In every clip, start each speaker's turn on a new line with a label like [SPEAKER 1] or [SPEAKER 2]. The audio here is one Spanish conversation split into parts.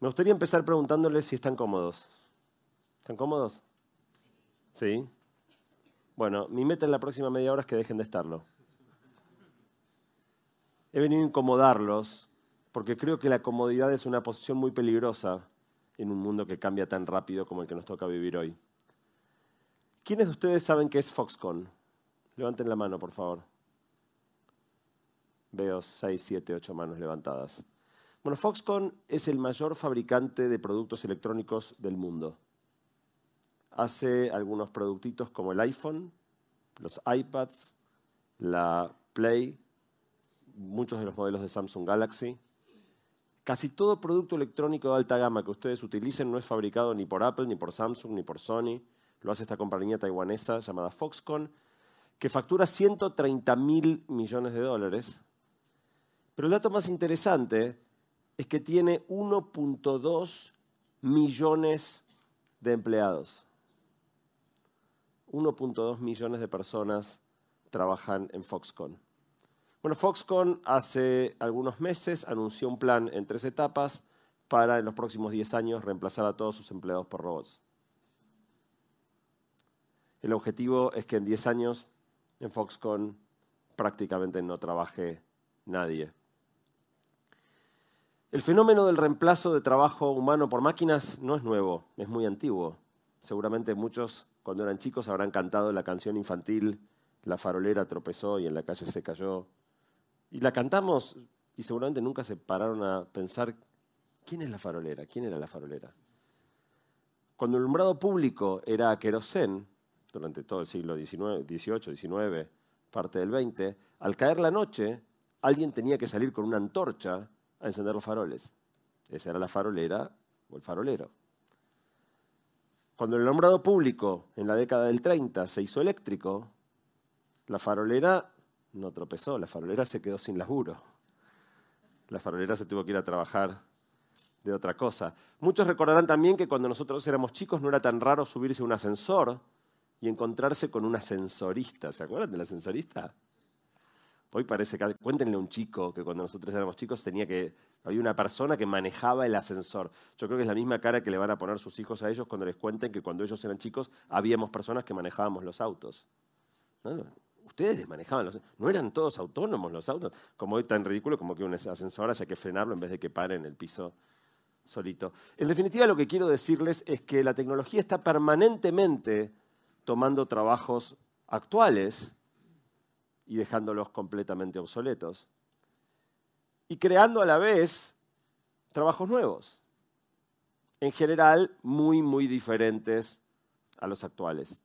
[SPEAKER 1] Me gustaría empezar preguntándoles si están cómodos. ¿Están cómodos? Sí. Bueno, mi meta en la próxima media hora es que dejen de estarlo. He venido a incomodarlos porque creo que la comodidad es una posición muy peligrosa en un mundo que cambia tan rápido como el que nos toca vivir hoy. ¿Quiénes de ustedes saben qué es Foxconn? Levanten la mano, por favor. Veo seis, siete, ocho manos levantadas. Foxconn es el mayor fabricante de productos electrónicos del mundo. Hace algunos productitos como el iPhone, los iPads, la Play, muchos de los modelos de Samsung Galaxy. Casi todo producto electrónico de alta gama que ustedes utilicen no es fabricado ni por Apple, ni por Samsung, ni por Sony. Lo hace esta compañía taiwanesa llamada Foxconn, que factura 130 mil millones de dólares. Pero el dato más interesante es que tiene 1.2 millones de empleados. 1.2 millones de personas trabajan en Foxconn. Bueno, Foxconn hace algunos meses anunció un plan en tres etapas para en los próximos 10 años reemplazar a todos sus empleados por robots. El objetivo es que en 10 años en Foxconn prácticamente no trabaje nadie el fenómeno del reemplazo de trabajo humano por máquinas no es nuevo, es muy antiguo. Seguramente muchos, cuando eran chicos, habrán cantado la canción infantil La farolera tropezó y en la calle se cayó. Y la cantamos y seguramente nunca se pararon a pensar quién es la farolera, quién era la farolera. Cuando el alumbrado público era querosén, durante todo el siglo XVIII, XIX, parte del XX, al caer la noche, alguien tenía que salir con una antorcha a encender los faroles. Esa era la farolera o el farolero. Cuando el nombrado público en la década del 30 se hizo eléctrico, la farolera no tropezó, la farolera se quedó sin laburo. La farolera se tuvo que ir a trabajar de otra cosa. Muchos recordarán también que cuando nosotros éramos chicos no era tan raro subirse a un ascensor y encontrarse con un ascensorista. ¿Se acuerdan del ascensorista? Hoy parece que, cuéntenle a un chico que cuando nosotros éramos chicos tenía que, había una persona que manejaba el ascensor. Yo creo que es la misma cara que le van a poner sus hijos a ellos cuando les cuenten que cuando ellos eran chicos habíamos personas que manejábamos los autos. ¿No? Ustedes manejaban los no eran todos autónomos los autos. Como hoy tan ridículo como que un ascensor haya que frenarlo en vez de que pare en el piso solito. En definitiva, lo que quiero decirles es que la tecnología está permanentemente tomando trabajos actuales y dejándolos completamente obsoletos. Y creando a la vez trabajos nuevos, en general muy, muy diferentes a los actuales.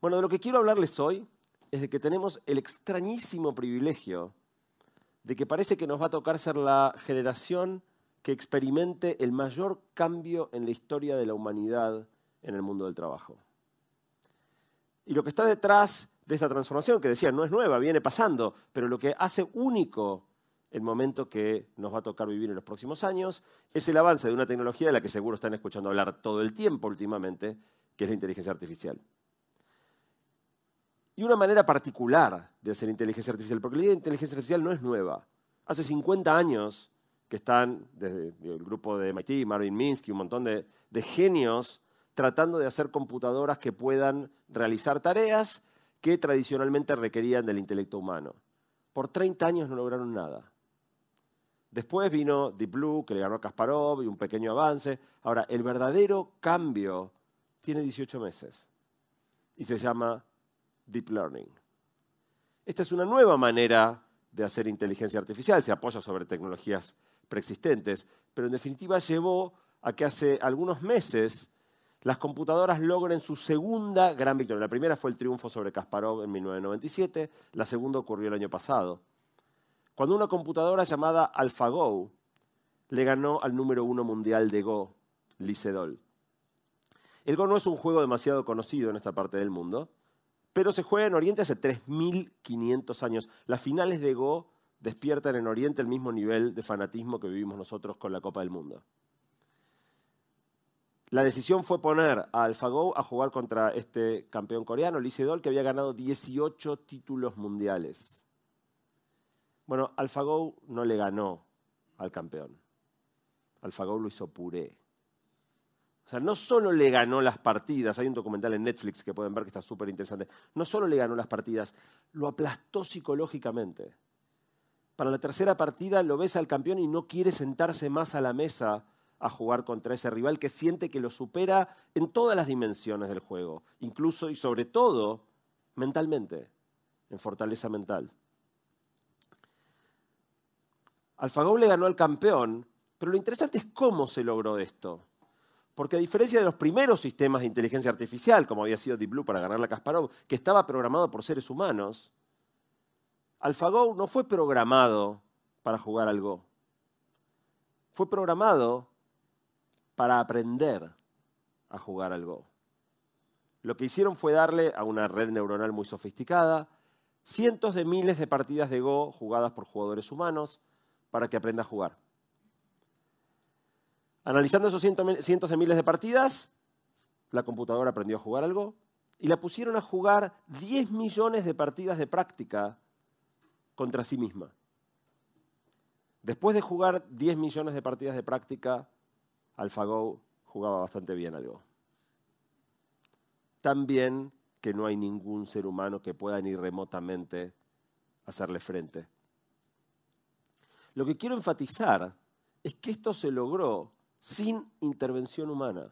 [SPEAKER 1] Bueno, de lo que quiero hablarles hoy es de que tenemos el extrañísimo privilegio de que parece que nos va a tocar ser la generación que experimente el mayor cambio en la historia de la humanidad en el mundo del trabajo. Y lo que está detrás de esta transformación, que decía, no es nueva, viene pasando, pero lo que hace único el momento que nos va a tocar vivir en los próximos años es el avance de una tecnología de la que seguro están escuchando hablar todo el tiempo últimamente, que es la inteligencia artificial. Y una manera particular de hacer inteligencia artificial, porque la inteligencia artificial no es nueva. Hace 50 años que están, desde el grupo de MIT, Marvin Minsky, un montón de, de genios, tratando de hacer computadoras que puedan realizar tareas que tradicionalmente requerían del intelecto humano. Por 30 años no lograron nada. Después vino Deep Blue, que le ganó a Kasparov y un pequeño avance. Ahora, el verdadero cambio tiene 18 meses y se llama Deep Learning. Esta es una nueva manera de hacer inteligencia artificial, se apoya sobre tecnologías preexistentes, pero en definitiva llevó a que hace algunos meses las computadoras logren su segunda gran victoria. La primera fue el triunfo sobre Kasparov en 1997, la segunda ocurrió el año pasado, cuando una computadora llamada AlphaGo le ganó al número uno mundial de Go, Licedol. El Go no es un juego demasiado conocido en esta parte del mundo, pero se juega en Oriente hace 3.500 años. Las finales de Go despiertan en Oriente el mismo nivel de fanatismo que vivimos nosotros con la Copa del Mundo. La decisión fue poner a AlphaGo a jugar contra este campeón coreano, Lee Sedol, que había ganado 18 títulos mundiales. Bueno, AlphaGo no le ganó al campeón. AlphaGo lo hizo puré. O sea, no solo le ganó las partidas, hay un documental en Netflix que pueden ver que está súper interesante, no solo le ganó las partidas, lo aplastó psicológicamente. Para la tercera partida lo ves al campeón y no quiere sentarse más a la mesa a jugar contra ese rival que siente que lo supera en todas las dimensiones del juego, incluso y sobre todo mentalmente, en fortaleza mental. AlphaGo le ganó al campeón, pero lo interesante es cómo se logró esto. Porque a diferencia de los primeros sistemas de inteligencia artificial, como había sido Deep Blue para ganar la Kasparov, que estaba programado por seres humanos, AlphaGo no fue programado para jugar al Go. Fue programado para aprender a jugar al Go. Lo que hicieron fue darle a una red neuronal muy sofisticada cientos de miles de partidas de Go jugadas por jugadores humanos para que aprenda a jugar. Analizando esos cientos de miles de partidas, la computadora aprendió a jugar al Go y la pusieron a jugar 10 millones de partidas de práctica contra sí misma. Después de jugar 10 millones de partidas de práctica AlphaGo jugaba bastante bien al Go. Tan bien que no hay ningún ser humano que pueda ni remotamente hacerle frente. Lo que quiero enfatizar es que esto se logró sin intervención humana.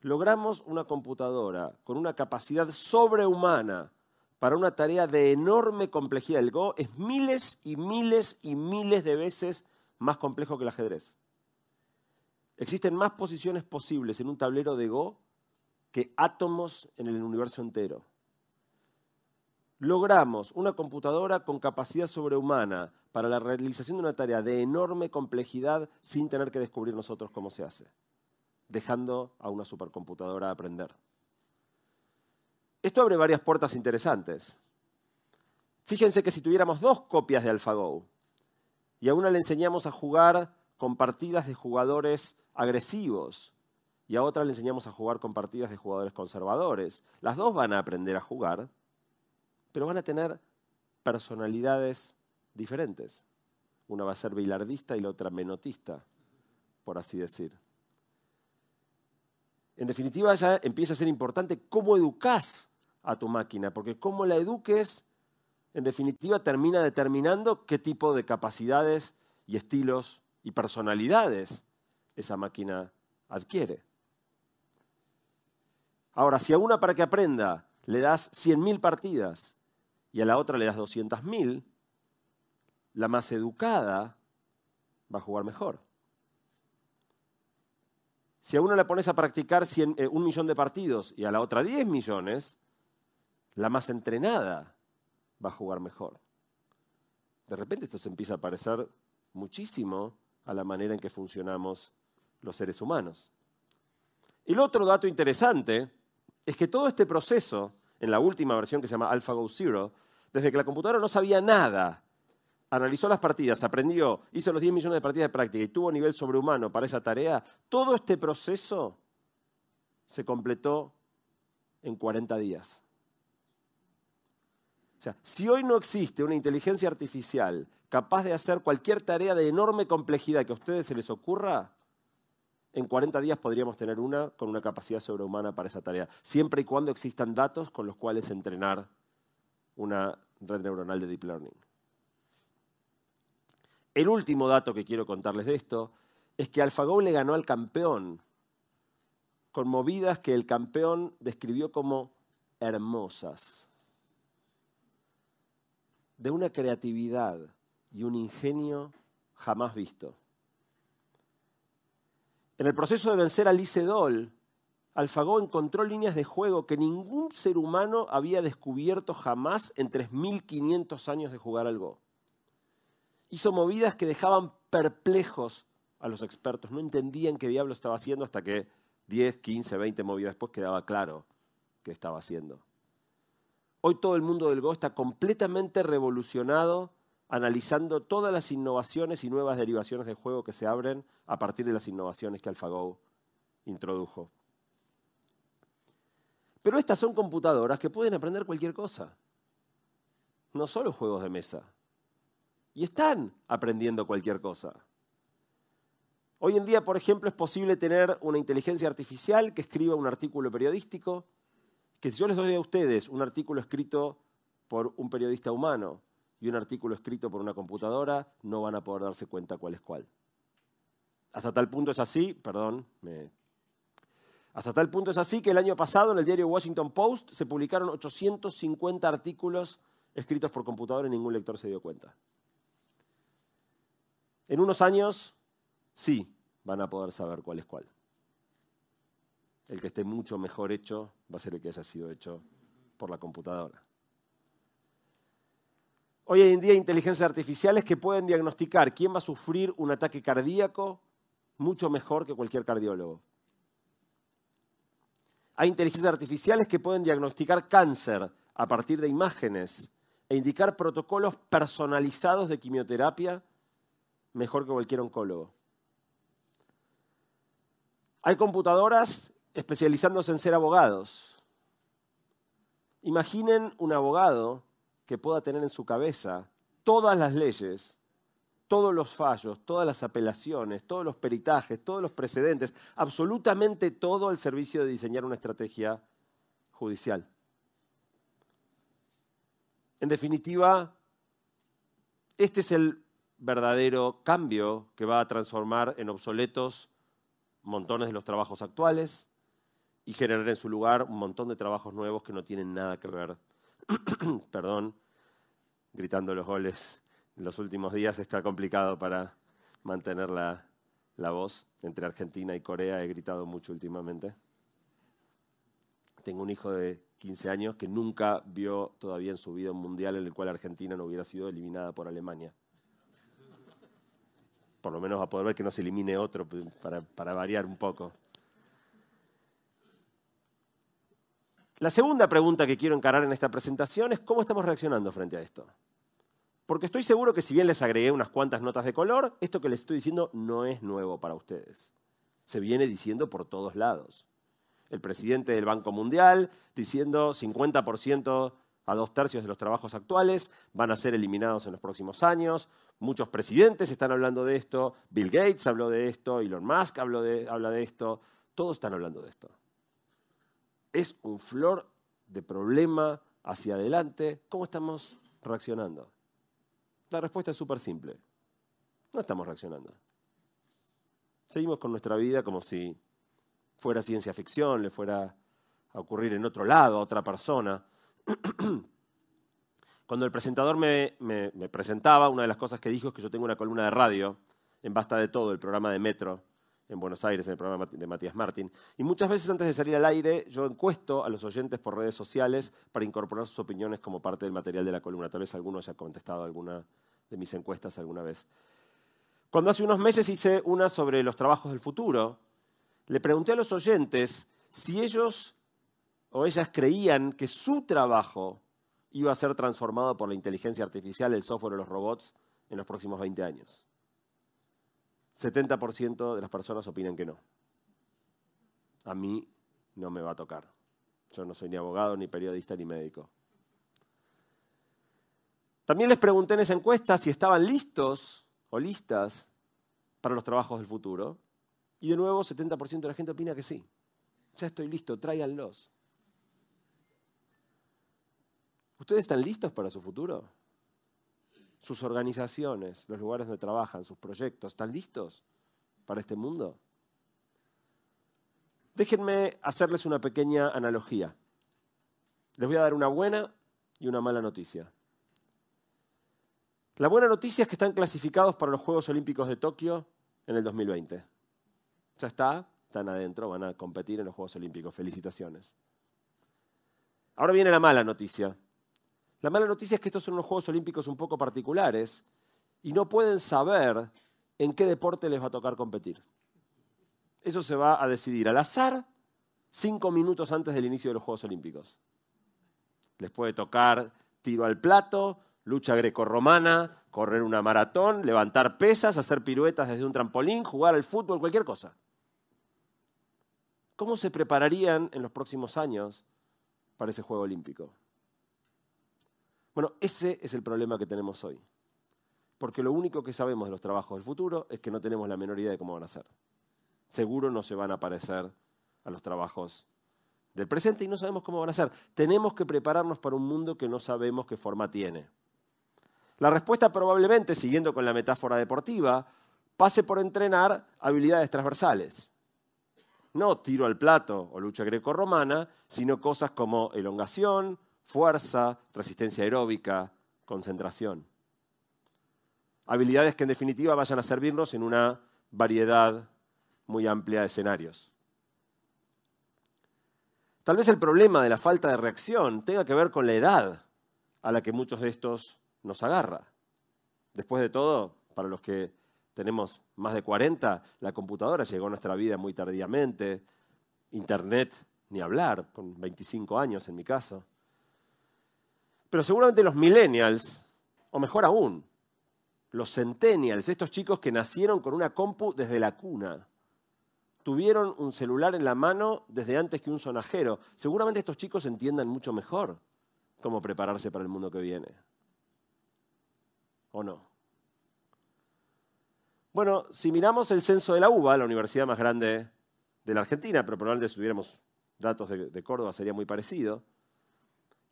[SPEAKER 1] Logramos una computadora con una capacidad sobrehumana para una tarea de enorme complejidad. El Go es miles y miles y miles de veces más complejo que el ajedrez. Existen más posiciones posibles en un tablero de Go que átomos en el universo entero. Logramos una computadora con capacidad sobrehumana para la realización de una tarea de enorme complejidad sin tener que descubrir nosotros cómo se hace, dejando a una supercomputadora aprender. Esto abre varias puertas interesantes. Fíjense que si tuviéramos dos copias de AlphaGo y a una le enseñamos a jugar con partidas de jugadores agresivos y a otra le enseñamos a jugar con partidas de jugadores conservadores. Las dos van a aprender a jugar, pero van a tener personalidades diferentes. Una va a ser bailardista y la otra menotista, por así decir. En definitiva, ya empieza a ser importante cómo educas a tu máquina, porque cómo la eduques, en definitiva, termina determinando qué tipo de capacidades y estilos y personalidades esa máquina adquiere. Ahora, si a una para que aprenda le das 100.000 partidas y a la otra le das 200.000, la más educada va a jugar mejor. Si a una le pones a practicar eh, un millón de partidos y a la otra 10 millones, la más entrenada va a jugar mejor. De repente esto se empieza a parecer muchísimo a la manera en que funcionamos los seres humanos. El otro dato interesante es que todo este proceso, en la última versión que se llama AlphaGo Zero, desde que la computadora no sabía nada, analizó las partidas, aprendió, hizo los 10 millones de partidas de práctica y tuvo nivel sobrehumano para esa tarea, todo este proceso se completó en 40 días. O sea, si hoy no existe una inteligencia artificial capaz de hacer cualquier tarea de enorme complejidad que a ustedes se les ocurra, en 40 días podríamos tener una con una capacidad sobrehumana para esa tarea, siempre y cuando existan datos con los cuales entrenar una red neuronal de deep learning. El último dato que quiero contarles de esto es que AlphaGo le ganó al campeón con movidas que el campeón describió como hermosas de una creatividad y un ingenio jamás visto. En el proceso de vencer a Lice Alfagó encontró líneas de juego que ningún ser humano había descubierto jamás en 3.500 años de jugar al Go. Hizo movidas que dejaban perplejos a los expertos. No entendían qué diablo estaba haciendo hasta que 10, 15, 20 movidas después quedaba claro qué estaba haciendo. Hoy todo el mundo del Go está completamente revolucionado analizando todas las innovaciones y nuevas derivaciones de juego que se abren a partir de las innovaciones que AlphaGo introdujo. Pero estas son computadoras que pueden aprender cualquier cosa, no solo juegos de mesa. Y están aprendiendo cualquier cosa. Hoy en día, por ejemplo, es posible tener una inteligencia artificial que escriba un artículo periodístico, que si yo les doy a ustedes un artículo escrito por un periodista humano y un artículo escrito por una computadora, no van a poder darse cuenta cuál es cuál. Hasta tal punto es así, perdón, hasta tal punto es así que el año pasado en el diario Washington Post se publicaron 850 artículos escritos por computadora y ningún lector se dio cuenta. En unos años, sí, van a poder saber cuál es cuál el que esté mucho mejor hecho va a ser el que haya sido hecho por la computadora. Hoy en día hay inteligencias artificiales que pueden diagnosticar quién va a sufrir un ataque cardíaco mucho mejor que cualquier cardiólogo. Hay inteligencias artificiales que pueden diagnosticar cáncer a partir de imágenes e indicar protocolos personalizados de quimioterapia mejor que cualquier oncólogo. Hay computadoras especializándose en ser abogados. Imaginen un abogado que pueda tener en su cabeza todas las leyes, todos los fallos, todas las apelaciones, todos los peritajes, todos los precedentes, absolutamente todo al servicio de diseñar una estrategia judicial. En definitiva, este es el verdadero cambio que va a transformar en obsoletos montones de los trabajos actuales, y generar en su lugar un montón de trabajos nuevos que no tienen nada que ver, perdón, gritando los goles en los últimos días está complicado para mantener la, voz. Entre Argentina y Corea he gritado mucho últimamente. Tengo un hijo de 15 años que nunca vio todavía en su vida un mundial en el cual Argentina no hubiera sido eliminada por Alemania. Por lo menos a poder ver que no se elimine otro pues, para, para variar un poco. La segunda pregunta que quiero encarar en esta presentación es cómo estamos reaccionando frente a esto. Porque estoy seguro que si bien les agregué unas cuantas notas de color, esto que les estoy diciendo no es nuevo para ustedes. Se viene diciendo por todos lados. El presidente del Banco Mundial diciendo 50% a dos tercios de los trabajos actuales van a ser eliminados en los próximos años. Muchos presidentes están hablando de esto. Bill Gates habló de esto, Elon Musk habló de, habla de esto. Todos están hablando de esto es un flor de problema hacia adelante, ¿cómo estamos reaccionando? La respuesta es súper simple. No estamos reaccionando. Seguimos con nuestra vida como si fuera ciencia ficción, le fuera a ocurrir en otro lado, a otra persona. Cuando el presentador me, presentaba, una de las cosas que dijo es que yo tengo una columna de radio en Basta de Todo, el programa de Metro, en Buenos Aires, en el programa de Matías Martín. Y muchas veces antes de salir al aire, yo encuesto a los oyentes por redes sociales para incorporar sus opiniones como parte del material de la columna. Tal vez alguno haya contestado alguna de mis encuestas alguna vez. Cuando hace unos meses hice una sobre los trabajos del futuro, le pregunté a los oyentes si ellos o ellas creían que su trabajo iba a ser transformado por la inteligencia artificial, el software o los robots en los próximos 20 años. 70% de las personas opinan que no. A mí no me va a tocar. Yo no soy ni abogado, ni periodista, ni médico. También les pregunté en esa encuesta si estaban listos o listas para los trabajos del futuro. Y de nuevo, 70% de la gente opina que sí. Ya estoy listo, tráiganlos. ¿Ustedes están listos para su futuro? sus organizaciones, los lugares donde trabajan, sus proyectos, ¿están listos para este mundo? Déjenme hacerles una pequeña analogía. Les voy a dar una buena y una mala noticia. La buena noticia es que están clasificados para los Juegos Olímpicos de Tokio en el 2020. Ya está, están adentro, van a competir en los Juegos Olímpicos. Felicitaciones. Ahora viene la mala noticia. La mala noticia es que estos son unos Juegos Olímpicos un poco particulares y no pueden saber en qué deporte les va a tocar competir. Eso se va a decidir al azar cinco minutos antes del inicio de los Juegos Olímpicos. Les puede tocar tiro al plato, lucha grecorromana, correr una maratón, levantar pesas, hacer piruetas desde un trampolín, jugar al fútbol, cualquier cosa. ¿Cómo se prepararían en los próximos años para ese Juego Olímpico? Bueno, ese es el problema que tenemos hoy. Porque lo único que sabemos de los trabajos del futuro es que no tenemos la menor idea de cómo van a ser. Seguro no se van a parecer a los trabajos del presente y no sabemos cómo van a ser. Tenemos que prepararnos para un mundo que no sabemos qué forma tiene. La respuesta probablemente, siguiendo con la metáfora deportiva, pase por entrenar habilidades transversales. No tiro al plato o lucha greco-romana, sino cosas como elongación, fuerza, resistencia aeróbica, concentración. Habilidades que en definitiva vayan a servirnos en una variedad muy amplia de escenarios. Tal vez el problema de la falta de reacción tenga que ver con la edad a la que muchos de estos nos agarra. Después de todo, para los que tenemos más de 40, la computadora llegó a nuestra vida muy tardíamente, Internet, ni hablar, con 25 años en mi caso. Pero seguramente los millennials, o mejor aún, los centennials, estos chicos que nacieron con una compu desde la cuna, tuvieron un celular en la mano desde antes que un sonajero. Seguramente estos chicos entiendan mucho mejor cómo prepararse para el mundo que viene. ¿O no? Bueno, si miramos el censo de la UBA, la universidad más grande de la Argentina, pero probablemente si tuviéramos datos de Córdoba sería muy parecido,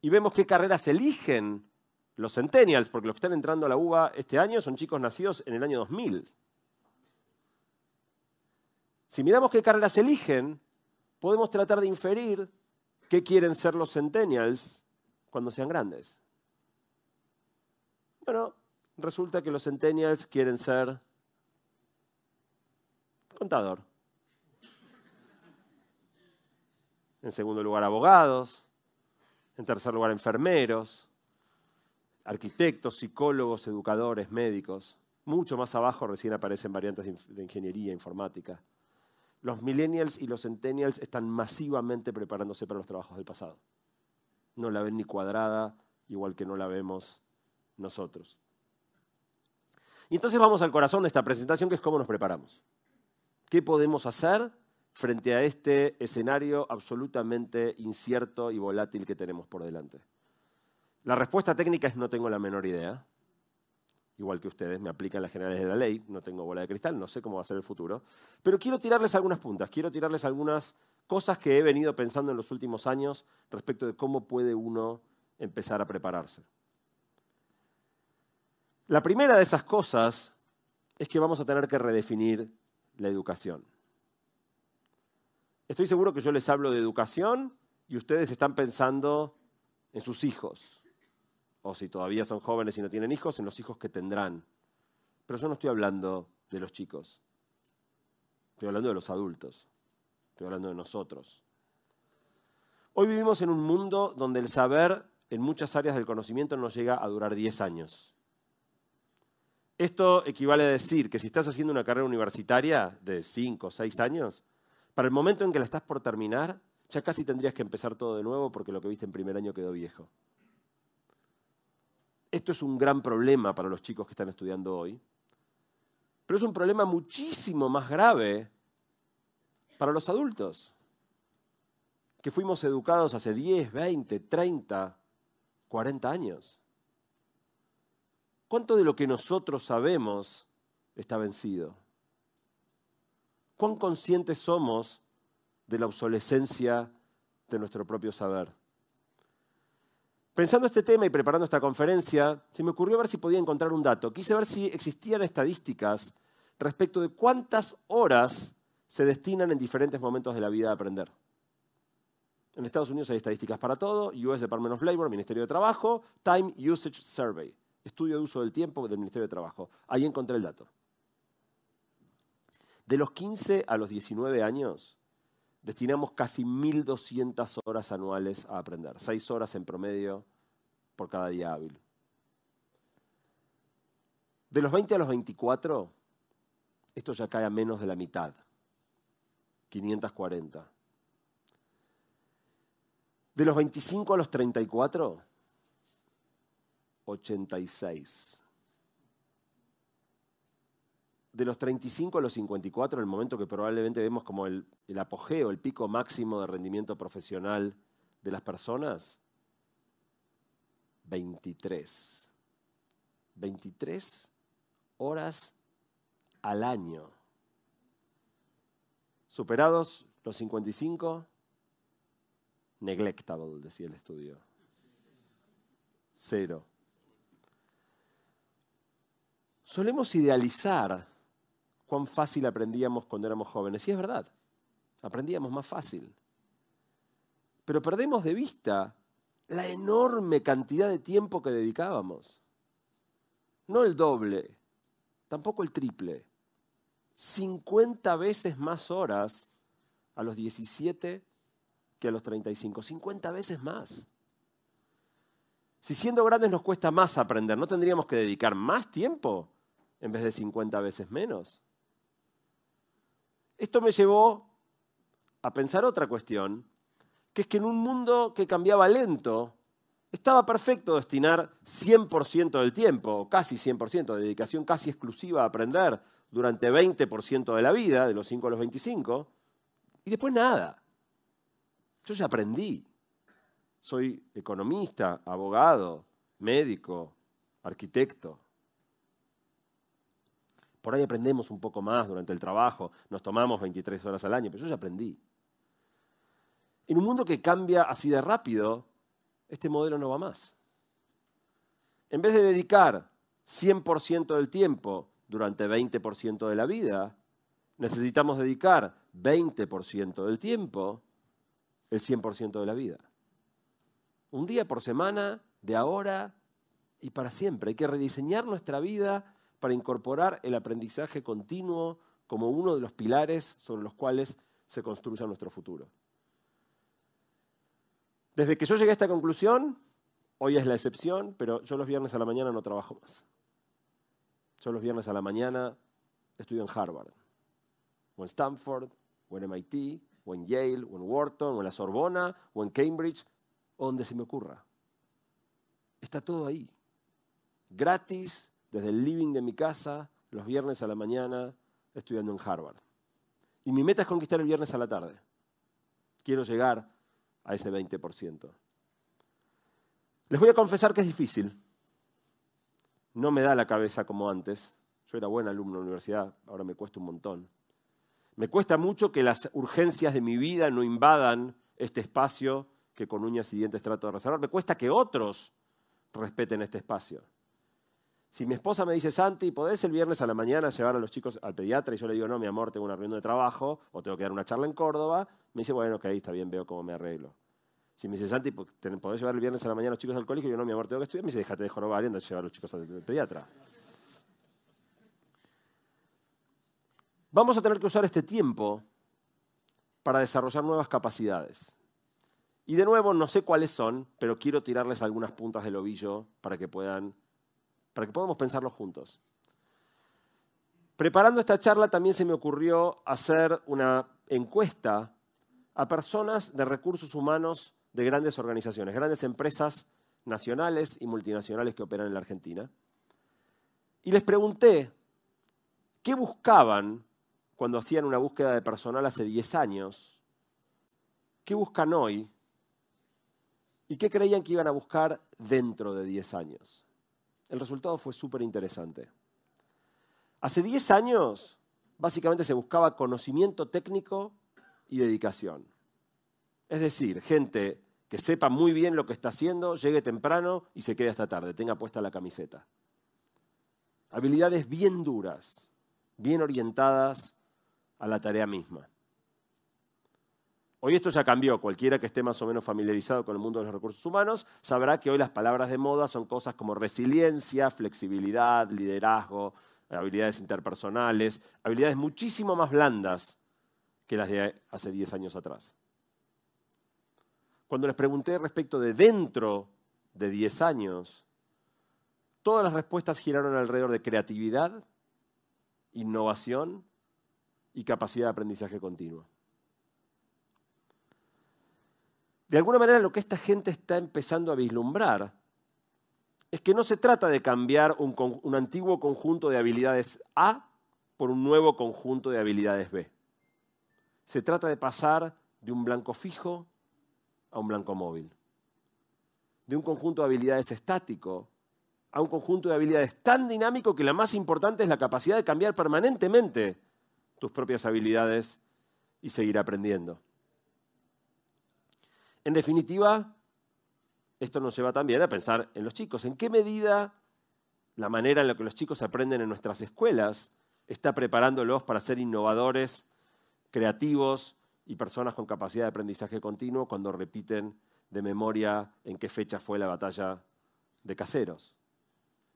[SPEAKER 1] y vemos qué carreras eligen los centennials, porque los que están entrando a la UBA este año son chicos nacidos en el año 2000. Si miramos qué carreras eligen, podemos tratar de inferir qué quieren ser los centennials cuando sean grandes. Bueno, resulta que los centennials quieren ser contador. En segundo lugar, abogados. En tercer lugar, enfermeros, arquitectos, psicólogos, educadores, médicos. Mucho más abajo recién aparecen variantes de ingeniería, informática. Los millennials y los centennials están masivamente preparándose para los trabajos del pasado. No la ven ni cuadrada, igual que no la vemos nosotros. Y entonces vamos al corazón de esta presentación, que es cómo nos preparamos. ¿Qué podemos hacer frente a este escenario absolutamente incierto y volátil que tenemos por delante? La respuesta técnica es no tengo la menor idea. Igual que ustedes, me aplican las generales de la ley, no tengo bola de cristal, no sé cómo va a ser el futuro. Pero quiero tirarles algunas puntas, quiero tirarles algunas cosas que he venido pensando en los últimos años respecto de cómo puede uno empezar a prepararse. La primera de esas cosas es que vamos a tener que redefinir la educación. Estoy seguro que yo les hablo de educación y ustedes están pensando en sus hijos. O si todavía son jóvenes y no tienen hijos, en los hijos que tendrán. Pero yo no estoy hablando de los chicos. Estoy hablando de los adultos. Estoy hablando de nosotros. Hoy vivimos en un mundo donde el saber en muchas áreas del conocimiento no llega a durar 10 años. Esto equivale a decir que si estás haciendo una carrera universitaria de 5 o 6 años, para el momento en que la estás por terminar, ya casi tendrías que empezar todo de nuevo porque lo que viste en primer año quedó viejo. Esto es un gran problema para los chicos que están estudiando hoy, pero es un problema muchísimo más grave para los adultos, que fuimos educados hace 10, 20, 30, 40 años. ¿Cuánto de lo que nosotros sabemos está vencido? cuán conscientes somos de la obsolescencia de nuestro propio saber. Pensando este tema y preparando esta conferencia, se me ocurrió ver si podía encontrar un dato. Quise ver si existían estadísticas respecto de cuántas horas se destinan en diferentes momentos de la vida a aprender. En Estados Unidos hay estadísticas para todo, US Department of Labor, Ministerio de Trabajo, Time Usage Survey, estudio de uso del tiempo del Ministerio de Trabajo. Ahí encontré el dato. De los 15 a los 19 años, destinamos casi 1.200 horas anuales a aprender, 6 horas en promedio por cada día hábil. De los 20 a los 24, esto ya cae a menos de la mitad, 540. De los 25 a los 34, 86 de los 35 a los 54, el momento que probablemente vemos como el, el, apogeo, el pico máximo de rendimiento profesional de las personas, 23. 23 horas al año. Superados los 55, neglectable, decía el estudio. Cero. Solemos idealizar cuán fácil aprendíamos cuando éramos jóvenes. Y es verdad, aprendíamos más fácil. Pero perdemos de vista la enorme cantidad de tiempo que dedicábamos. No el doble, tampoco el triple. 50 veces más horas a los 17 que a los 35. 50 veces más. Si siendo grandes nos cuesta más aprender, ¿no tendríamos que dedicar más tiempo en vez de 50 veces menos? Esto me llevó a pensar otra cuestión, que es que en un mundo que cambiaba lento, estaba perfecto destinar 100% del tiempo, casi 100%, de dedicación casi exclusiva a aprender durante 20% de la vida, de los 5 a los 25, y después nada. Yo ya aprendí. Soy economista, abogado, médico, arquitecto, por ahí aprendemos un poco más durante el trabajo, nos tomamos 23 horas al año, pero yo ya aprendí. En un mundo que cambia así de rápido, este modelo no va más. En vez de dedicar 100% del tiempo durante 20% de la vida, necesitamos dedicar 20% del tiempo el 100% de la vida. Un día por semana, de ahora y para siempre. Hay que rediseñar nuestra vida para incorporar el aprendizaje continuo como uno de los pilares sobre los cuales se construya nuestro futuro. Desde que yo llegué a esta conclusión, hoy es la excepción, pero yo los viernes a la mañana no trabajo más. Yo los viernes a la mañana estudio en Harvard, o en Stanford, o en MIT, o en Yale, o en Wharton, o en la Sorbona, o en Cambridge, o donde se me ocurra. Está todo ahí, gratis desde el living de mi casa los viernes a la mañana estudiando en Harvard. Y mi meta es conquistar el viernes a la tarde. Quiero llegar a ese 20%. Les voy a confesar que es difícil. No me da la cabeza como antes. Yo era buen alumno en la universidad, ahora me cuesta un montón. Me cuesta mucho que las urgencias de mi vida no invadan este espacio que con uñas y dientes trato de reservar. Me cuesta que otros respeten este espacio. Si mi esposa me dice, Santi, ¿podés el viernes a la mañana llevar a los chicos al pediatra? Y yo le digo, no, mi amor, tengo una reunión de trabajo o tengo que dar una charla en Córdoba. Me dice, bueno, ahí está bien, veo cómo me arreglo. Si me dice, Santi, ¿podés llevar el viernes a la mañana a los chicos al colegio? Y yo, no, mi amor, tengo que estudiar. Me dice, déjate de jorobar y anda a llevar a los chicos al pediatra. Vamos a tener que usar este tiempo para desarrollar nuevas capacidades. Y de nuevo, no sé cuáles son, pero quiero tirarles algunas puntas del ovillo para que puedan para que podamos pensarlo juntos. Preparando esta charla también se me ocurrió hacer una encuesta a personas de recursos humanos de grandes organizaciones, grandes empresas nacionales y multinacionales que operan en la Argentina. Y les pregunté qué buscaban cuando hacían una búsqueda de personal hace 10 años, qué buscan hoy y qué creían que iban a buscar dentro de 10 años. El resultado fue súper interesante. Hace 10 años, básicamente se buscaba conocimiento técnico y dedicación. Es decir, gente que sepa muy bien lo que está haciendo, llegue temprano y se quede hasta tarde, tenga puesta la camiseta. Habilidades bien duras, bien orientadas a la tarea misma. Hoy esto ya cambió. Cualquiera que esté más o menos familiarizado con el mundo de los recursos humanos sabrá que hoy las palabras de moda son cosas como resiliencia, flexibilidad, liderazgo, habilidades interpersonales, habilidades muchísimo más blandas que las de hace 10 años atrás. Cuando les pregunté respecto de dentro de 10 años, todas las respuestas giraron alrededor de creatividad, innovación y capacidad de aprendizaje continuo. De alguna manera lo que esta gente está empezando a vislumbrar es que no se trata de cambiar un, antiguo conjunto de habilidades A por un nuevo conjunto de habilidades B. Se trata de pasar de un blanco fijo a un blanco móvil, de un conjunto de habilidades estático a un conjunto de habilidades tan dinámico que la más importante es la capacidad de cambiar permanentemente tus propias habilidades y seguir aprendiendo. En definitiva, esto nos lleva también a pensar en los chicos. ¿En qué medida la manera en la que los chicos aprenden en nuestras escuelas está preparándolos para ser innovadores, creativos y personas con capacidad de aprendizaje continuo cuando repiten de memoria en qué fecha fue la batalla de caseros?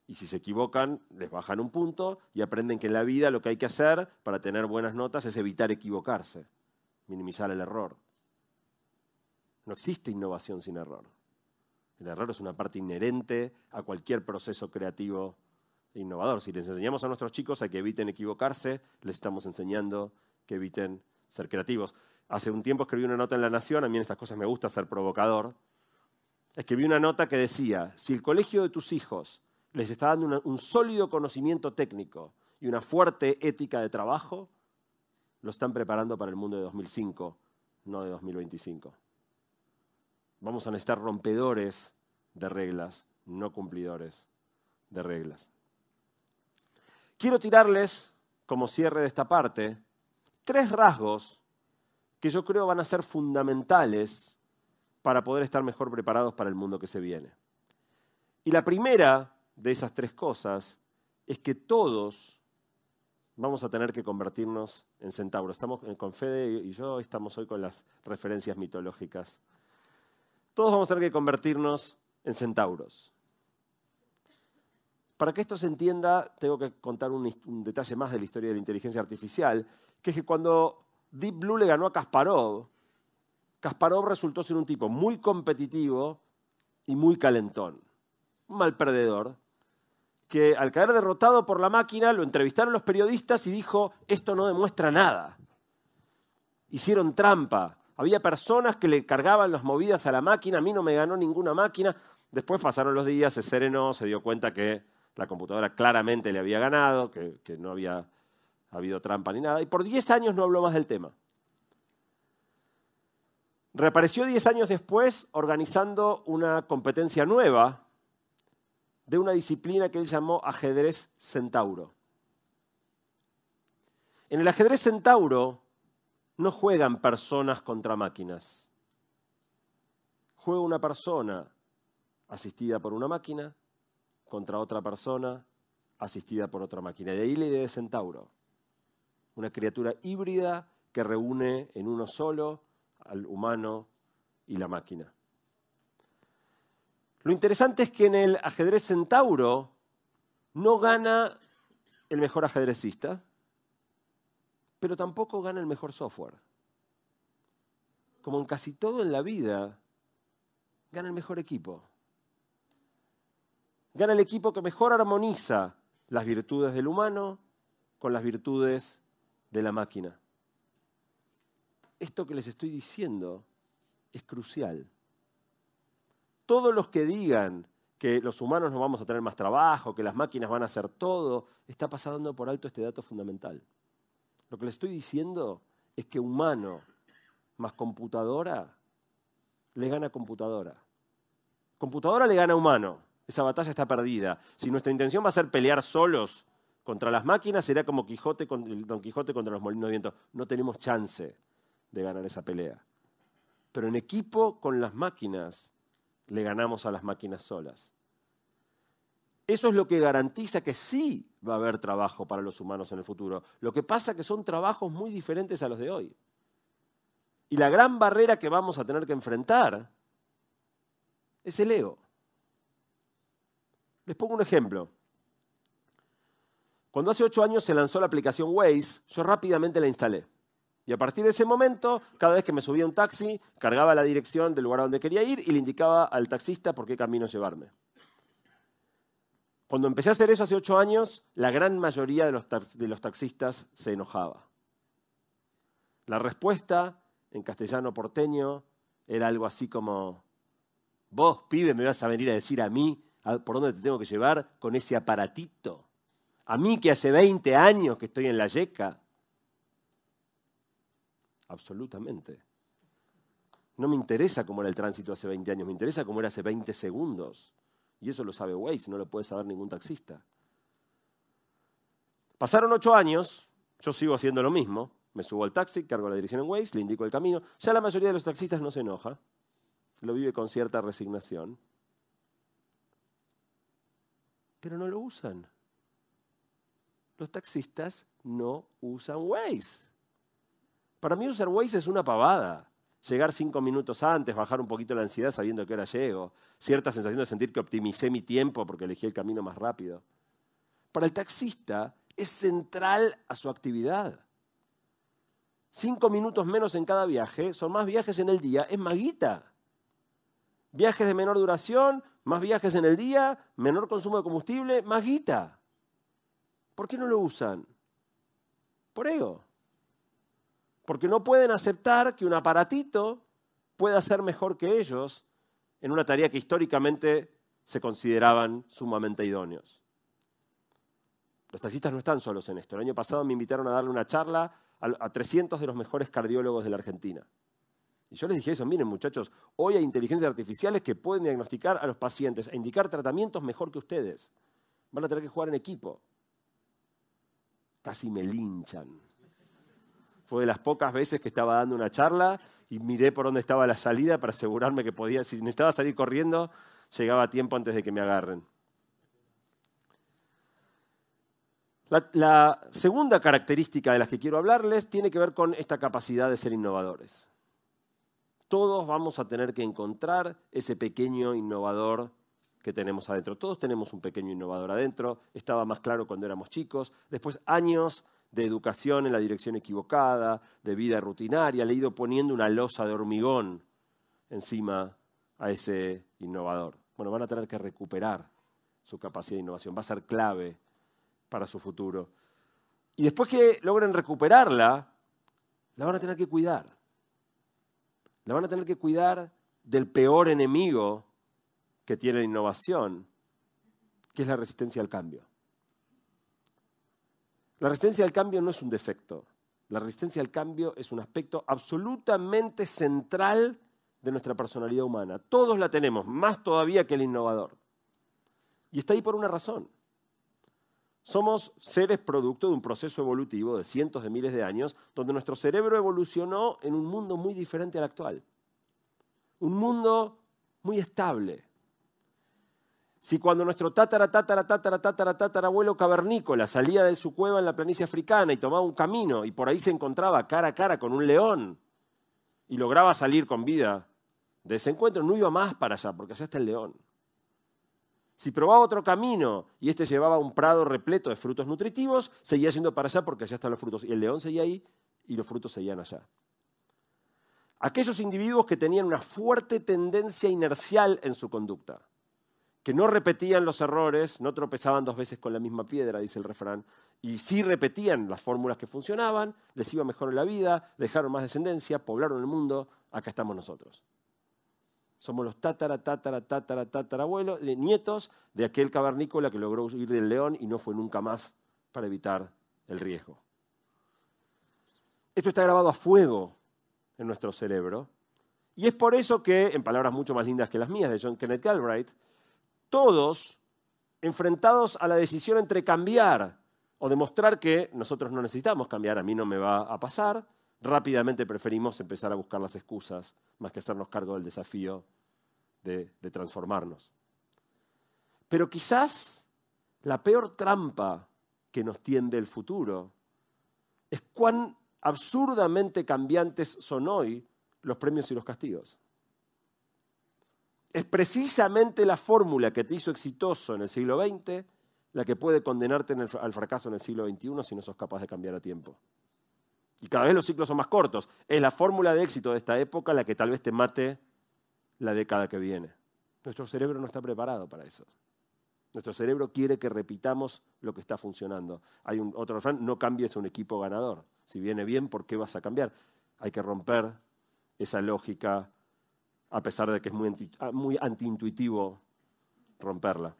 [SPEAKER 1] Y si se equivocan, les bajan un punto y aprenden que en la vida lo que hay que hacer para tener buenas notas es evitar equivocarse, minimizar el error. No existe innovación sin error. El error es una parte inherente a cualquier proceso creativo e innovador. Si les enseñamos a nuestros chicos a que eviten equivocarse, les estamos enseñando que eviten ser creativos. Hace un tiempo escribí una nota en La Nación, a mí en estas cosas me gusta ser provocador. Escribí una nota que decía, si el colegio de tus hijos les está dando un sólido conocimiento técnico y una fuerte ética de trabajo, lo están preparando para el mundo de 2005, no de 2025. Vamos a necesitar rompedores de reglas, no cumplidores de reglas. Quiero tirarles, como cierre de esta parte, tres rasgos que yo creo van a ser fundamentales para poder estar mejor preparados para el mundo que se viene. Y la primera de esas tres cosas es que todos vamos a tener que convertirnos en centauros. Estamos eh, con Fede y yo estamos hoy con las referencias mitológicas todos vamos a tener que convertirnos en centauros. Para que esto se entienda, tengo que contar un, detalle más de la historia de la inteligencia artificial, que es que cuando Deep Blue le ganó a Kasparov, Kasparov resultó ser un tipo muy competitivo y muy calentón, un mal perdedor, que al caer derrotado por la máquina lo entrevistaron los periodistas y dijo, esto no demuestra nada. Hicieron trampa, había personas que le cargaban las movidas a la máquina, a mí no me ganó ninguna máquina. Después pasaron los días, se serenó, se dio cuenta que la computadora claramente le había ganado, que, no había habido trampa ni nada. Y por 10 años no habló más del tema. Reapareció 10 años después organizando una competencia nueva de una disciplina que él llamó ajedrez centauro. En el ajedrez centauro, no juegan personas contra máquinas. Juega una persona asistida por una máquina contra otra persona asistida por otra máquina. De ahí la idea de centauro. Una criatura híbrida que reúne en uno solo al humano y la máquina. Lo interesante es que en el ajedrez centauro no gana el mejor ajedrecista, pero tampoco gana el mejor software. Como en casi todo en la vida, gana el mejor equipo. Gana el equipo que mejor armoniza las virtudes del humano con las virtudes de la máquina. Esto que les estoy diciendo es crucial. Todos los que digan que los humanos no vamos a tener más trabajo, que las máquinas van a hacer todo, está pasando por alto este dato fundamental. Lo que le estoy diciendo es que humano más computadora le gana computadora. Computadora le gana humano. Esa batalla está perdida. Si nuestra intención va a ser pelear solos contra las máquinas, será como Quijote Don Quijote contra los molinos de viento. No tenemos chance de ganar esa pelea. Pero en equipo con las máquinas, le ganamos a las máquinas solas. Eso es lo que garantiza que sí va a haber trabajo para los humanos en el futuro. Lo que pasa es que son trabajos muy diferentes a los de hoy. Y la gran barrera que vamos a tener que enfrentar es el ego. Les pongo un ejemplo. Cuando hace ocho años se lanzó la aplicación Waze, yo rápidamente la instalé. Y a partir de ese momento, cada vez que me subía un taxi, cargaba la dirección del lugar a donde quería ir y le indicaba al taxista por qué camino llevarme. Cuando empecé a hacer eso hace ocho años, la gran mayoría de los, taxistas se enojaba. La respuesta en castellano porteño era algo así como, vos, pibe, me vas a venir a decir a mí por dónde te tengo que llevar con ese aparatito. A mí que hace 20 años que estoy en la yeca. Absolutamente. No me interesa cómo era el tránsito hace 20 años, me interesa cómo era hace 20 segundos. Y eso lo sabe Waze, no lo puede saber ningún taxista. Pasaron ocho años, yo sigo haciendo lo mismo. Me subo al taxi, cargo la dirección en Waze, le indico el camino. Ya la mayoría de los taxistas no se enoja, lo vive con cierta resignación. Pero no lo usan. Los taxistas no usan Waze. Para mí usar Waze es una pavada llegar cinco minutos antes, bajar un poquito la ansiedad sabiendo que ahora llego, cierta sensación de sentir que optimicé mi tiempo porque elegí el camino más rápido. Para el taxista es central a su actividad. Cinco minutos menos en cada viaje, son más viajes en el día, es maguita. Viajes de menor duración, más viajes en el día, menor consumo de combustible, más guita. ¿Por qué no lo usan? Por ego porque no pueden aceptar que un aparatito pueda ser mejor que ellos en una tarea que históricamente se consideraban sumamente idóneos. Los taxistas no están solos en esto. El año pasado me invitaron a darle una charla a 300 de los mejores cardiólogos de la Argentina. Y yo les dije eso, miren muchachos, hoy hay inteligencias artificiales que pueden diagnosticar a los pacientes e indicar tratamientos mejor que ustedes. Van a tener que jugar en equipo. Casi me linchan. Fue de las pocas veces que estaba dando una charla y miré por dónde estaba la salida para asegurarme que podía, si necesitaba salir corriendo, llegaba tiempo antes de que me agarren. La, la, segunda característica de las que quiero hablarles tiene que ver con esta capacidad de ser innovadores. Todos vamos a tener que encontrar ese pequeño innovador que tenemos adentro. Todos tenemos un pequeño innovador adentro. Estaba más claro cuando éramos chicos. Después años de educación en la dirección equivocada, de vida rutinaria, le he ido poniendo una losa de hormigón encima a ese innovador. Bueno, van a tener que recuperar su capacidad de innovación, va a ser clave para su futuro. Y después que logren recuperarla, la van a tener que cuidar. La van a tener que cuidar del peor enemigo que tiene la innovación, que es la resistencia al cambio. La resistencia al cambio no es un defecto. La resistencia al cambio es un aspecto absolutamente central de nuestra personalidad humana. Todos la tenemos, más todavía que el innovador. Y está ahí por una razón. Somos seres producto de un proceso evolutivo de cientos de miles de años, donde nuestro cerebro evolucionó en un mundo muy diferente al actual. Un mundo muy estable, si cuando nuestro tatara, tatara, tatara, tatara, tatara abuelo cavernícola salía de su cueva en la planicie africana y tomaba un camino y por ahí se encontraba cara a cara con un león y lograba salir con vida de ese encuentro, no iba más para allá porque allá está el león. Si probaba otro camino y este llevaba un prado repleto de frutos nutritivos, seguía yendo para allá porque allá están los frutos. Y el león seguía ahí y los frutos seguían allá. Aquellos individuos que tenían una fuerte tendencia inercial en su conducta que no repetían los errores, no tropezaban dos veces con la misma piedra, dice el refrán, y sí repetían las fórmulas que funcionaban, les iba mejor en la vida, dejaron más descendencia, poblaron el mundo, acá estamos nosotros. Somos los tátara, tátara, de eh, nietos de aquel cavernícola que logró huir del león y no fue nunca más para evitar el riesgo. Esto está grabado a fuego en nuestro cerebro y es por eso que, en palabras mucho más lindas que las mías de John Kenneth Galbraith, todos enfrentados a la decisión entre cambiar o demostrar que nosotros no necesitamos cambiar, a mí no me va a pasar, rápidamente preferimos empezar a buscar las excusas más que hacernos cargo del desafío de, transformarnos. Pero quizás la peor trampa que nos tiende el futuro es cuán absurdamente cambiantes son hoy los premios y los castigos es precisamente la fórmula que te hizo exitoso en el siglo XX la que puede condenarte al fracaso en el siglo XXI si no sos capaz de cambiar a tiempo. Y cada vez los ciclos son más cortos. Es la fórmula de éxito de esta época la que tal vez te mate la década que viene. Nuestro cerebro no está preparado para eso. Nuestro cerebro quiere que repitamos lo que está funcionando. Hay un, otro refrán, no cambies a un equipo ganador. Si viene bien, ¿por qué vas a cambiar? Hay que romper esa lógica a pesar de que es ah, muy, antiintuitivo romperla.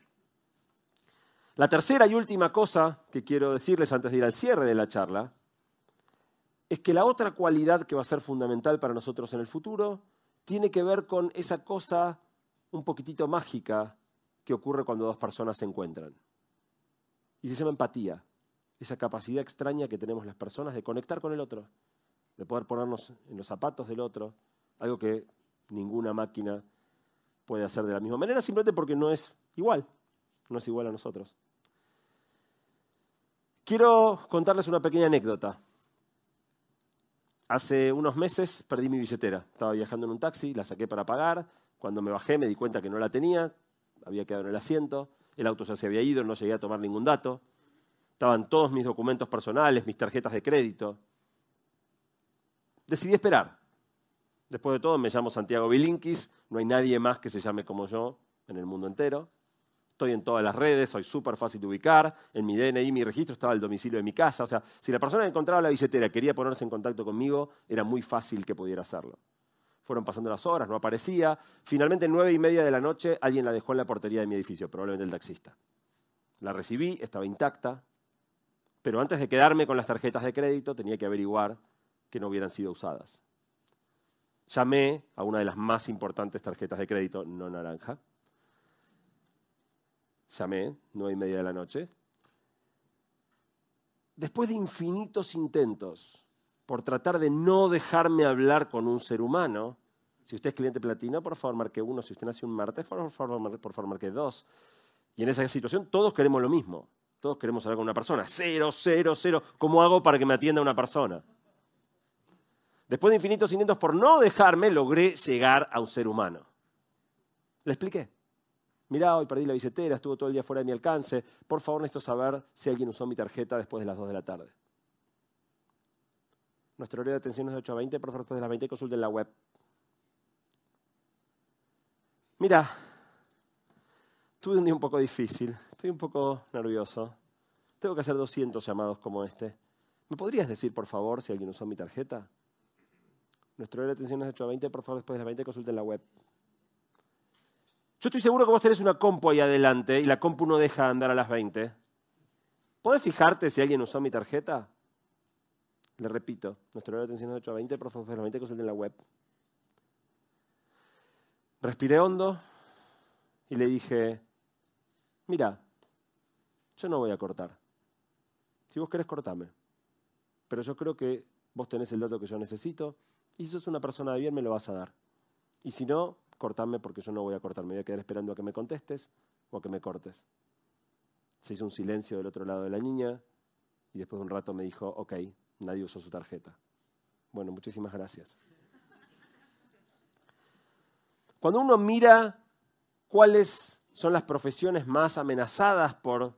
[SPEAKER 1] La tercera y última cosa que quiero decirles antes de ir al cierre de la charla es que la otra cualidad que va a ser fundamental para nosotros en el futuro tiene que ver con esa cosa un poquitito mágica que ocurre cuando dos personas se encuentran. Y se llama empatía, esa capacidad extraña que tenemos las personas de conectar con el otro, de poder ponernos en los zapatos del otro, algo que ninguna máquina puede hacer de la misma manera, simplemente porque no es igual, no es igual a nosotros. Quiero contarles una pequeña anécdota. Hace unos meses perdí mi billetera. Estaba viajando en un taxi, la saqué para pagar. Cuando me bajé me di cuenta que no la tenía, había quedado en el asiento, el auto ya se había ido, no llegué a tomar ningún dato. Estaban todos mis documentos personales, mis tarjetas de crédito. Decidí esperar. Después de todo, me llamo Santiago Bilinkis, no hay nadie más que se llame como yo en el mundo entero. Estoy en todas las redes, soy súper fácil de ubicar. En mi DNI, mi registro estaba el domicilio de mi casa. O sea, si la persona que encontraba la billetera quería ponerse en contacto conmigo, era muy fácil que pudiera hacerlo. Fueron pasando las horas, no aparecía. Finalmente, nueve y media de la noche, alguien la dejó en la portería de mi edificio, probablemente el taxista. La recibí, estaba intacta. Pero antes de quedarme con las tarjetas de crédito, tenía que averiguar que no hubieran sido usadas. Llamé a una de las más importantes tarjetas de crédito no naranja. Llamé, nueve y media de la noche. Después de infinitos intentos por tratar de no dejarme hablar con un ser humano, si usted es cliente platino, por favor marque uno. Si usted nace un martes, por favor, por favor marque dos. Y en esa situación todos queremos lo mismo. Todos queremos hablar con una persona. Cero, cero, cero. ¿Cómo hago para que me atienda una persona? Después de infinitos intentos por no dejarme, logré llegar a un ser humano. Le expliqué. Mirá, hoy perdí la billetera, estuvo todo el día fuera de mi alcance. Por favor, necesito saber si alguien usó mi tarjeta después de las 2 de la tarde. Nuestro horario de atención es de 8 a 20, por favor, después de las 20 consulten la web. Mira, tuve un día un poco difícil, estoy un poco nervioso. Tengo que hacer 200 llamados como este. ¿Me podrías decir, por favor, si alguien usó mi tarjeta? Nuestro horario de atención es 8 a 20. Por favor, después de las 20 consulten la web. Yo estoy seguro que vos tenés una compu ahí adelante y la compu no deja de andar a las 20. ¿Puedes fijarte si alguien usó mi tarjeta? Le repito, nuestro horario de atención es 8 a 20, por favor, después de las 20 consulten la web. Respiré hondo y le dije, mira, yo no voy a cortar. Si vos querés, cortame. Pero yo creo que vos tenés el dato que yo necesito, y si sos una persona de bien, me lo vas a dar. Y si no, cortame porque yo no voy a cortarme. Me voy a quedar esperando a que me contestes o a que me cortes. Se hizo un silencio del otro lado de la niña y después de un rato me dijo, ok, nadie usó su tarjeta. Bueno, muchísimas gracias. Cuando uno mira cuáles son las profesiones más amenazadas por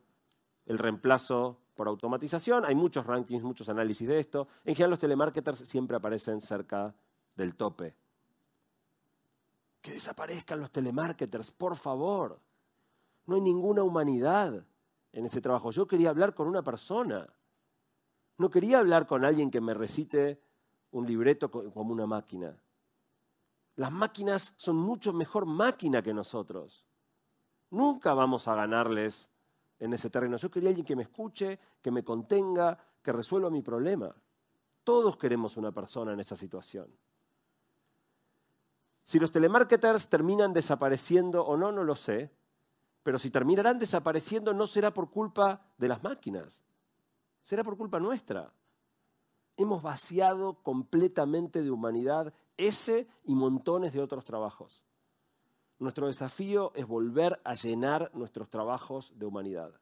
[SPEAKER 1] el reemplazo por automatización. Hay muchos rankings, muchos análisis de esto. En general los telemarketers siempre aparecen cerca del tope. Que desaparezcan los telemarketers, por favor. No hay ninguna humanidad en ese trabajo. Yo quería hablar con una persona. No quería hablar con alguien que me recite un libreto como una máquina. Las máquinas son mucho mejor máquina que nosotros. Nunca vamos a ganarles en ese terreno. Yo quería alguien que me escuche, que me contenga, que resuelva mi problema. Todos queremos una persona en esa situación. Si los telemarketers terminan desapareciendo o no, no lo sé, pero si terminarán desapareciendo no será por culpa de las máquinas, será por culpa nuestra. Hemos vaciado completamente de humanidad ese y montones de otros trabajos. Nuestro desafío es volver a llenar nuestros trabajos de humanidad,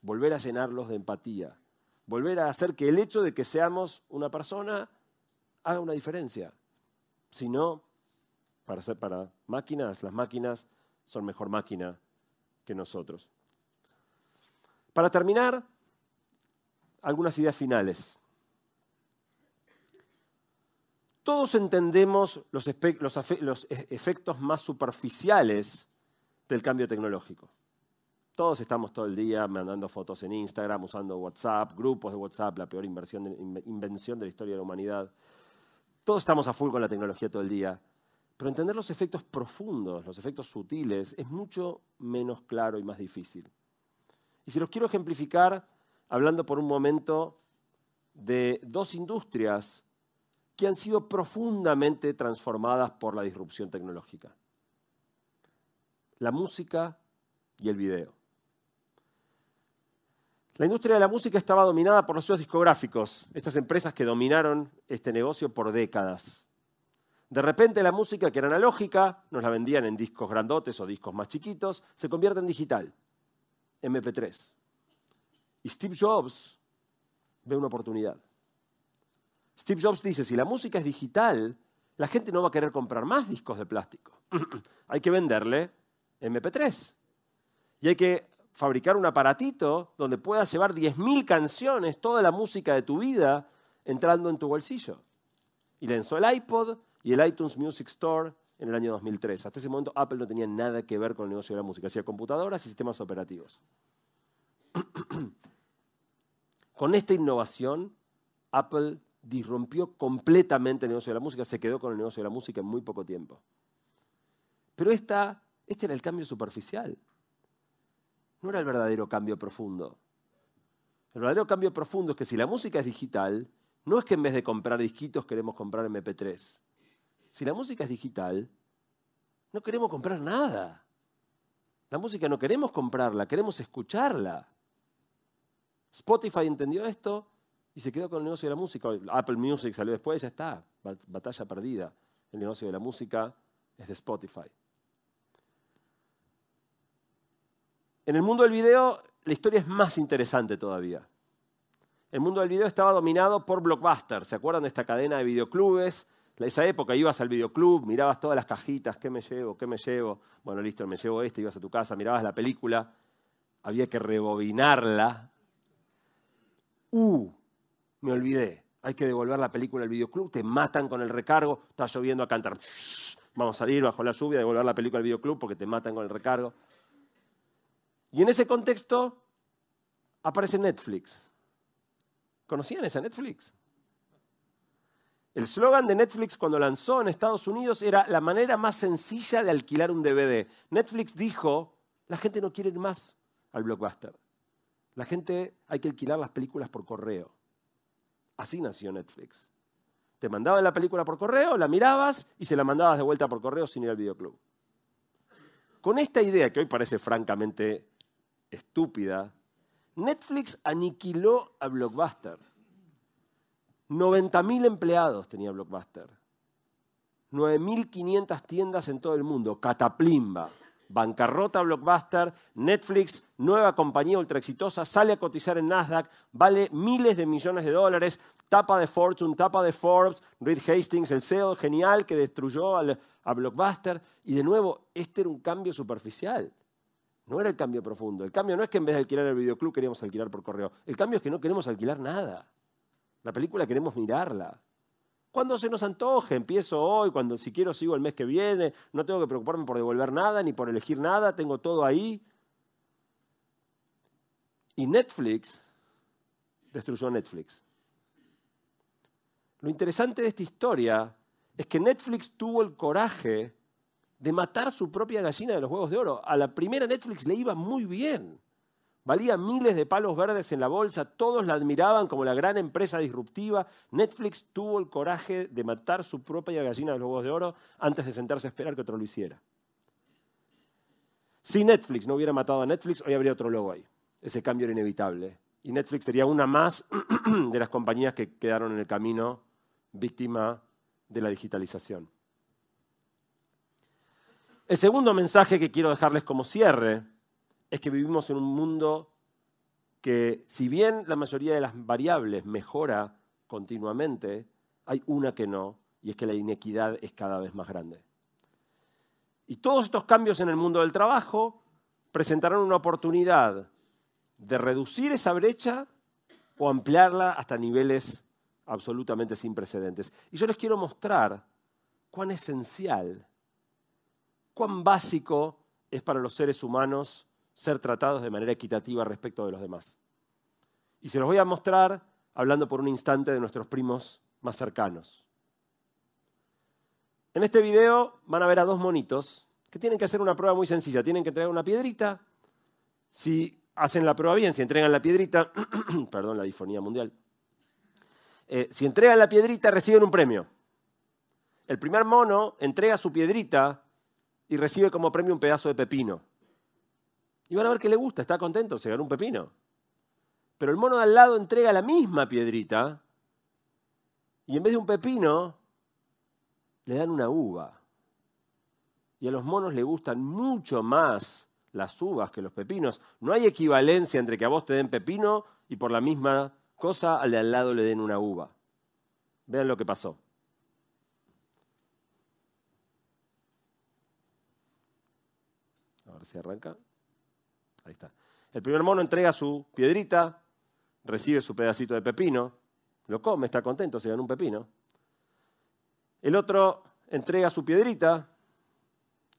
[SPEAKER 1] volver a llenarlos de empatía, volver a hacer que el hecho de que seamos una persona haga una diferencia. Si no, para, ser, para máquinas, las máquinas son mejor máquina que nosotros. Para terminar, algunas ideas finales. Todos entendemos los, e-, efectos más superficiales del cambio tecnológico. Todos estamos todo el día mandando fotos en Instagram, usando WhatsApp, grupos de WhatsApp, la peor inversión invención de la historia de la humanidad. Todos estamos a full con la tecnología todo el día. Pero entender los efectos profundos, los efectos sutiles, es mucho menos claro y más difícil. Y si los quiero ejemplificar hablando por un momento de dos industrias que han sido profundamente transformadas por la disrupción tecnológica. La música y el video. La industria de la música estaba dominada por los sellos discográficos, estas empresas que dominaron este negocio por décadas. De repente la música, que era analógica, nos la vendían en discos grandotes o discos más chiquitos, se convierte en digital, MP3. Y Steve Jobs ve una oportunidad. Steve Jobs dice, si la música es digital, la gente no va a querer comprar más discos de plástico. hay que venderle MP3. Y hay que fabricar un aparatito donde puedas llevar 10.000 canciones, toda la música de tu vida, entrando en tu bolsillo. Y lanzó el iPod y el iTunes Music Store en el año 2003. Hasta ese momento Apple no tenía nada que ver con el negocio de la música, hacía computadoras y sistemas operativos. con esta innovación, Apple disrompió completamente el negocio de la música, se quedó con el negocio de la música en muy poco tiempo. Pero este era el cambio superficial, no era el verdadero cambio profundo. El verdadero cambio profundo es que si la música es digital, no es que en vez de comprar disquitos queremos comprar MP3. Si la música es digital, no queremos comprar nada. La música no queremos comprarla, queremos escucharla. Spotify entendió esto, y se quedó con el negocio de la música. Apple Music salió después, ya está. Batalla perdida. El negocio de la música es de Spotify. En el mundo del video, la historia es más interesante todavía. El mundo del video estaba dominado por Blockbuster. ¿Se acuerdan de esta cadena de videoclubes? En esa época ibas al videoclub, mirabas todas las cajitas, ¿qué me llevo? ¿Qué me llevo? Bueno, listo, me llevo este, ibas a tu casa, mirabas la película, había que rebobinarla. Uh, me olvidé, hay que devolver la película al videoclub, te matan con el recargo, está lloviendo a cantar. Vamos a salir bajo la lluvia, devolver la película al videoclub porque te matan con el recargo. Y en ese contexto aparece Netflix. ¿Conocían esa Netflix? El slogan de Netflix cuando lanzó en Estados Unidos era la manera más sencilla de alquilar un DVD. Netflix dijo, la gente no quiere ir más al blockbuster. La gente hay que alquilar las películas por correo. Así nació Netflix. Te mandaban la película por correo, la mirabas y se la mandabas de vuelta por correo sin ir al videoclub. Con esta idea que hoy parece francamente estúpida, Netflix aniquiló a Blockbuster. 90.000 empleados tenía Blockbuster. 9.500 tiendas en todo el mundo. Cataplimba bancarrota Blockbuster, Netflix, nueva compañía ultra exitosa, sale a cotizar en Nasdaq, vale miles de millones de dólares, tapa de Fortune, tapa de Forbes, Reed Hastings, el CEO genial que destruyó a Blockbuster. Y de nuevo, este era un cambio superficial. No era el cambio profundo. El cambio no es que en vez de alquilar el videoclub queríamos alquilar por correo. El cambio es que no queremos alquilar nada. La película queremos mirarla cuando se nos antoje, empiezo hoy, cuando si quiero sigo el mes que viene, no tengo que preocuparme por devolver nada ni por elegir nada, tengo todo ahí. Y Netflix destruyó Netflix. Lo interesante de esta historia es que Netflix tuvo el coraje de matar su propia gallina de los huevos de oro. A la primera Netflix le iba muy bien. Valía miles de palos verdes en la bolsa, todos la admiraban como la gran empresa disruptiva. Netflix tuvo el coraje de matar su propia gallina de los huevos de oro antes de sentarse a esperar que otro lo hiciera. Si Netflix no hubiera matado a Netflix, hoy habría otro logo ahí. Ese cambio era inevitable. Y Netflix sería una más de las compañías que quedaron en el camino víctima de la digitalización. El segundo mensaje que quiero dejarles como cierre es que vivimos en un mundo que si bien la mayoría de las variables mejora continuamente, hay una que no, y es que la inequidad es cada vez más grande. Y todos estos cambios en el mundo del trabajo presentarán una oportunidad de reducir esa brecha o ampliarla hasta niveles absolutamente sin precedentes. Y yo les quiero mostrar cuán esencial, cuán básico es para los seres humanos ser tratados de manera equitativa respecto de los demás. Y se los voy a mostrar hablando por un instante de nuestros primos más cercanos. En este video van a ver a dos monitos que tienen que hacer una prueba muy sencilla. Tienen que entregar una piedrita. Si hacen la prueba bien, si entregan la piedrita, perdón, la difonía mundial. Eh, si entregan la piedrita, reciben un premio. El primer mono entrega su piedrita y recibe como premio un pedazo de pepino. Y van a ver qué le gusta, está contento, se ganó un pepino. Pero el mono de al lado entrega la misma piedrita y en vez de un pepino le dan una uva. Y a los monos le gustan mucho más las uvas que los pepinos. No hay equivalencia entre que a vos te den pepino y por la misma cosa al de al lado le den una uva. Vean lo que pasó. A ver si arranca. Ahí está. El primer mono entrega su piedrita, recibe su pedacito de pepino, lo come, está contento, se gana un pepino. El otro entrega su piedrita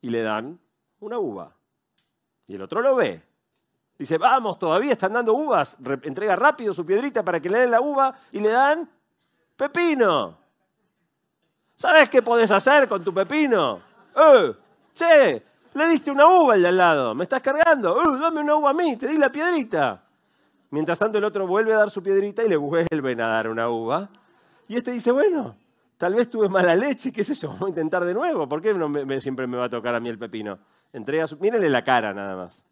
[SPEAKER 1] y le dan una uva. Y el otro lo ve. Dice, vamos, todavía están dando uvas. entrega rápido su piedrita para que le den la uva y le dan pepino. ¿Sabes qué podés hacer con tu pepino? ¡Eh! ¡Che! Le diste una uva al de al lado, me estás cargando, uh, dame una uva a mí, te di la piedrita. Mientras tanto el otro vuelve a dar su piedrita y le vuelven a dar una uva. Y este dice, bueno, tal vez tuve mala leche, qué sé yo, voy a intentar de nuevo, ¿por qué siempre me va a tocar a mí el pepino? Entrega Mírenle la cara nada más.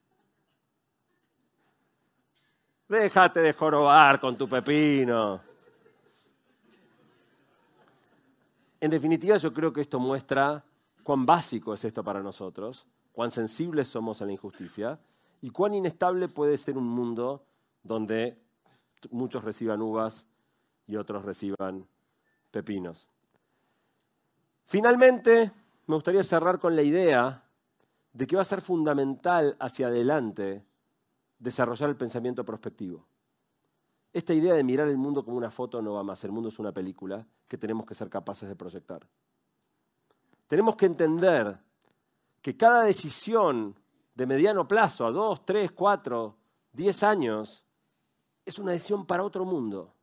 [SPEAKER 1] Déjate de jorobar con tu pepino. En definitiva, yo creo que esto muestra cuán básico es esto para nosotros, cuán sensibles somos a la injusticia y cuán inestable puede ser un mundo donde muchos reciban uvas y otros reciban pepinos. Finalmente, me gustaría cerrar con la idea de que va a ser fundamental hacia adelante desarrollar el pensamiento prospectivo. Esta idea de mirar el mundo como una foto no va más, el mundo es una película que tenemos que ser capaces de proyectar. Tenemos que entender que cada decisión de mediano plazo, a dos, tres, cuatro, diez años, es una decisión para otro mundo.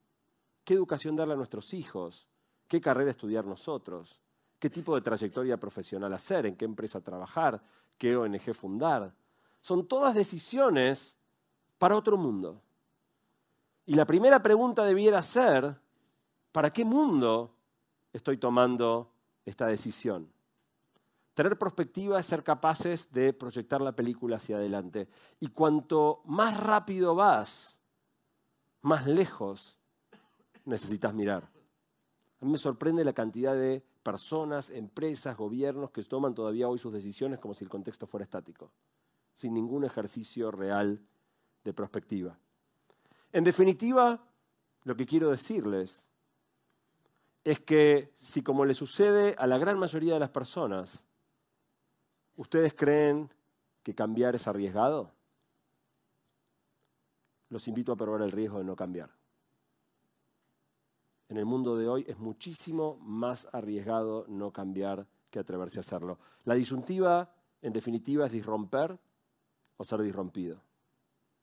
[SPEAKER 1] ¿Qué educación darle a nuestros hijos? ¿Qué carrera estudiar nosotros? ¿Qué tipo de trayectoria profesional hacer? ¿En qué empresa trabajar? ¿Qué ONG fundar? Son todas decisiones para otro mundo. Y la primera pregunta debiera ser, ¿para qué mundo estoy tomando esta decisión? Tener perspectiva es ser capaces de proyectar la película hacia adelante. Y cuanto más rápido vas, más lejos necesitas mirar. A mí me sorprende la cantidad de personas, empresas, gobiernos que toman todavía hoy sus decisiones como si el contexto fuera estático, sin ningún ejercicio real de perspectiva. En definitiva, lo que quiero decirles es que si como le sucede a la gran mayoría de las personas, ¿Ustedes creen que cambiar es arriesgado? Los invito a probar el riesgo de no cambiar. En el mundo de hoy es muchísimo más arriesgado no cambiar que atreverse a hacerlo. La disyuntiva, en definitiva, es disromper o ser disrompido.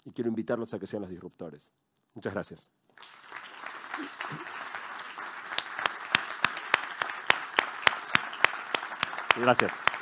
[SPEAKER 1] Y quiero invitarlos a que sean los disruptores. Muchas gracias. Gracias.